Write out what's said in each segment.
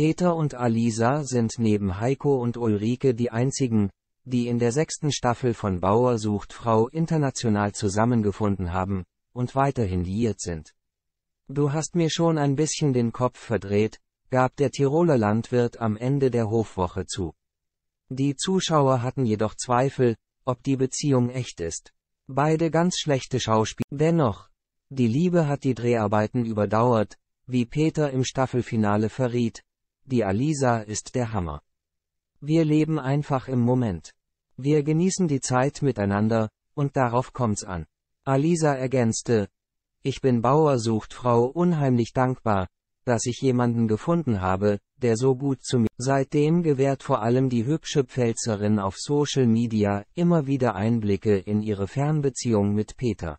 Peter und Alisa sind neben Heiko und Ulrike die einzigen, die in der sechsten Staffel von Bauer sucht Frau international zusammengefunden haben und weiterhin liiert sind. Du hast mir schon ein bisschen den Kopf verdreht, gab der Tiroler Landwirt am Ende der Hofwoche zu. Die Zuschauer hatten jedoch Zweifel, ob die Beziehung echt ist. Beide ganz schlechte Schauspieler. Dennoch, die Liebe hat die Dreharbeiten überdauert, wie Peter im Staffelfinale verriet, die Alisa ist der Hammer. Wir leben einfach im Moment. Wir genießen die Zeit miteinander, und darauf kommt's an. Alisa ergänzte, ich bin Bauer sucht Frau unheimlich dankbar, dass ich jemanden gefunden habe, der so gut zu mir. Seitdem gewährt vor allem die hübsche Pfälzerin auf Social Media immer wieder Einblicke in ihre Fernbeziehung mit Peter.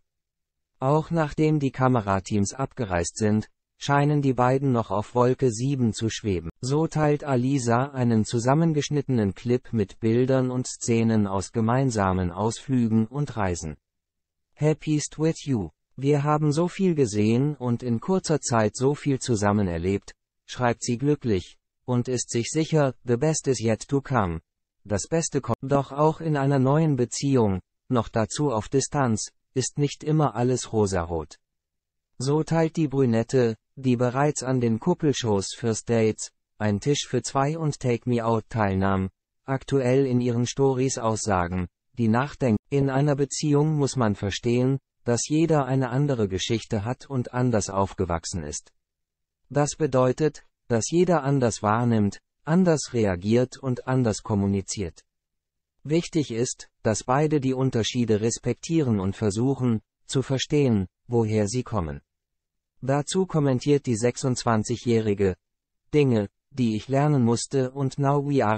Auch nachdem die Kamerateams abgereist sind, scheinen die beiden noch auf Wolke 7 zu schweben. So teilt Alisa einen zusammengeschnittenen Clip mit Bildern und Szenen aus gemeinsamen Ausflügen und Reisen. Happiest with you. Wir haben so viel gesehen und in kurzer Zeit so viel zusammen erlebt, schreibt sie glücklich, und ist sich sicher, the best is yet to come. Das Beste kommt doch auch in einer neuen Beziehung, noch dazu auf Distanz, ist nicht immer alles rosarot. So teilt die Brünette, die bereits an den Kuppelshows First Dates, ein Tisch für zwei und Take Me Out teilnahm, aktuell in ihren Stories Aussagen, die nachdenken. In einer Beziehung muss man verstehen, dass jeder eine andere Geschichte hat und anders aufgewachsen ist. Das bedeutet, dass jeder anders wahrnimmt, anders reagiert und anders kommuniziert. Wichtig ist, dass beide die Unterschiede respektieren und versuchen, zu verstehen, woher sie kommen. Dazu kommentiert die 26-Jährige, Dinge, die ich lernen musste und now we are